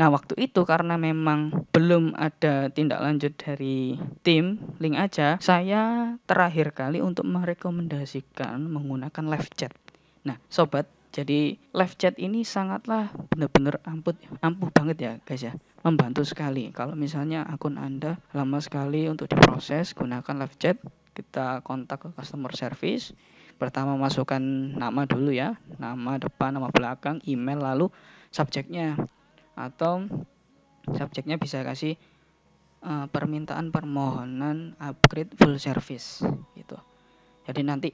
Nah, waktu itu karena memang belum ada tindak lanjut dari tim link aja, saya terakhir kali untuk merekomendasikan menggunakan live chat. Nah, sobat, jadi live chat ini sangatlah benar-benar ampuh ampuh banget ya, guys ya. Membantu sekali. Kalau misalnya akun Anda lama sekali untuk diproses, gunakan live chat. Kita kontak ke customer service. Pertama masukkan nama dulu ya, nama depan, nama belakang, email lalu subjeknya atau subjeknya bisa kasih uh, permintaan permohonan upgrade full service gitu. Jadi nanti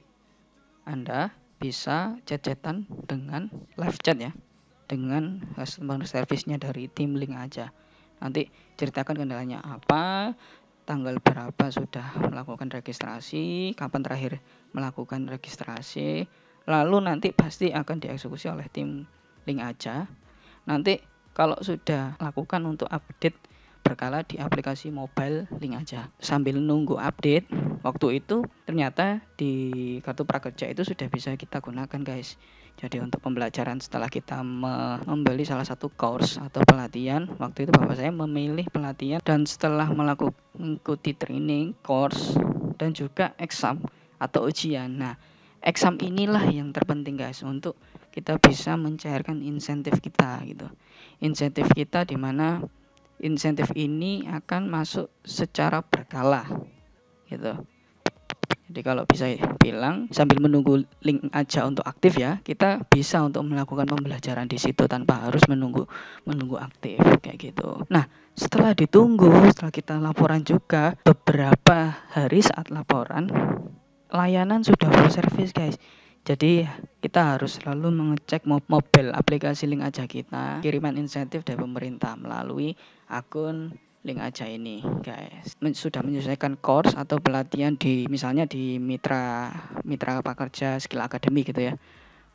Anda bisa chat-chatan dengan live chat ya dengan customer service-nya dari tim link aja. Nanti ceritakan kendalanya apa, tanggal berapa sudah melakukan registrasi, kapan terakhir melakukan registrasi, lalu nanti pasti akan dieksekusi oleh tim link aja. Nanti kalau sudah lakukan untuk update berkala di aplikasi mobile link aja. Sambil nunggu update, waktu itu ternyata di kartu prakerja itu sudah bisa kita gunakan guys. Jadi untuk pembelajaran setelah kita membeli salah satu course atau pelatihan, waktu itu bapak saya memilih pelatihan dan setelah melakukan mengikuti training, course, dan juga exam atau ujian. Nah, exam inilah yang terpenting guys untuk kita bisa mencairkan insentif kita gitu insentif kita dimana insentif ini akan masuk secara berkala gitu jadi kalau bisa bilang sambil menunggu link aja untuk aktif ya kita bisa untuk melakukan pembelajaran di situ tanpa harus menunggu menunggu aktif kayak gitu nah setelah ditunggu setelah kita laporan juga beberapa hari saat laporan layanan sudah full service guys jadi kita harus selalu mengecek mobile aplikasi link aja kita kiriman insentif dari pemerintah melalui akun link aja ini guys Men sudah menyelesaikan course atau pelatihan di misalnya di mitra mitra pekerja skill akademi gitu ya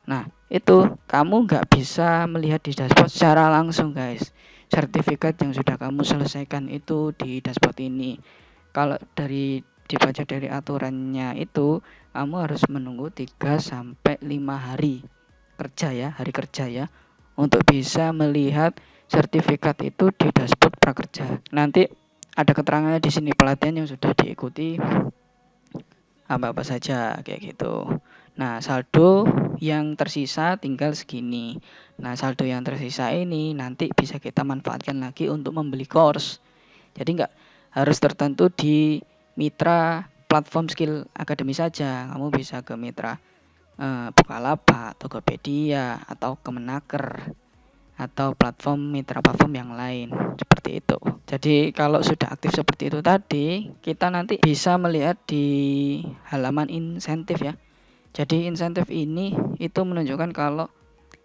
nah itu kamu nggak bisa melihat di dashboard secara langsung guys sertifikat yang sudah kamu selesaikan itu di dashboard ini kalau dari dibaca dari aturannya itu kamu harus menunggu 3 sampai 5 hari kerja ya, hari kerja ya untuk bisa melihat sertifikat itu di dashboard prakerja. Nanti ada keterangannya di sini pelatihan yang sudah diikuti apa-apa saja kayak gitu. Nah, saldo yang tersisa tinggal segini. Nah, saldo yang tersisa ini nanti bisa kita manfaatkan lagi untuk membeli course. Jadi enggak harus tertentu di mitra platform skill akademi saja. Kamu bisa ke mitra eh, Bukalapak, Tokopedia, atau Kemenaker, atau platform mitra platform yang lain seperti itu. Jadi kalau sudah aktif seperti itu tadi, kita nanti bisa melihat di halaman insentif ya. Jadi insentif ini itu menunjukkan kalau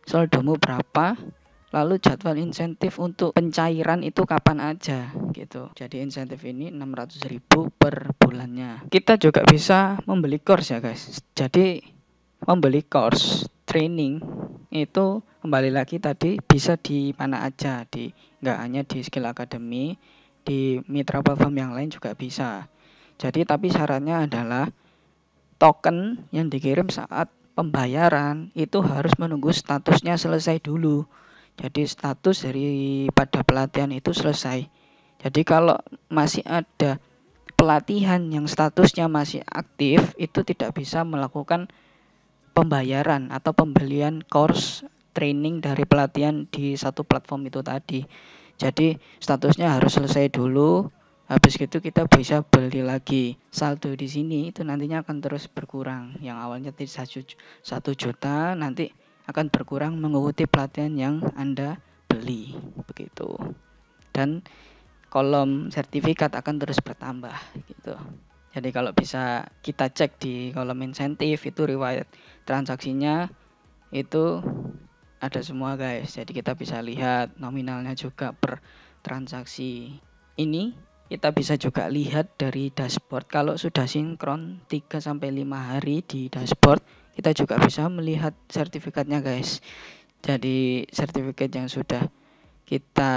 saldomu berapa, Lalu jadwal insentif untuk pencairan itu kapan aja gitu. Jadi insentif ini 600.000 per bulannya. Kita juga bisa membeli course ya guys. Jadi membeli course training itu kembali lagi tadi bisa di mana aja di nggak hanya di Skill Academy di mitra platform yang lain juga bisa jadi tapi syaratnya adalah token yang dikirim saat pembayaran itu harus menunggu statusnya selesai dulu jadi status dari pada pelatihan itu selesai. Jadi kalau masih ada pelatihan yang statusnya masih aktif itu tidak bisa melakukan pembayaran atau pembelian course training dari pelatihan di satu platform itu tadi. Jadi statusnya harus selesai dulu, habis itu kita bisa beli lagi. Saldo di sini itu nantinya akan terus berkurang. Yang awalnya tadi satu juta nanti akan berkurang mengikuti pelatihan yang Anda beli begitu. Dan kolom sertifikat akan terus bertambah gitu. Jadi kalau bisa kita cek di kolom insentif itu riwayat transaksinya itu ada semua guys. Jadi kita bisa lihat nominalnya juga per transaksi. Ini kita bisa juga lihat dari dashboard kalau sudah sinkron 3 5 hari di dashboard kita juga bisa melihat sertifikatnya guys jadi sertifikat yang sudah kita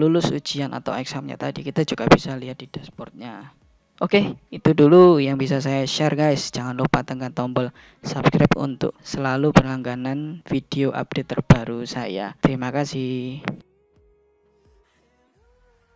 lulus ujian atau examnya tadi kita juga bisa lihat di dashboardnya oke okay, itu dulu yang bisa saya share guys jangan lupa tekan tombol subscribe untuk selalu berlangganan video update terbaru saya terima kasih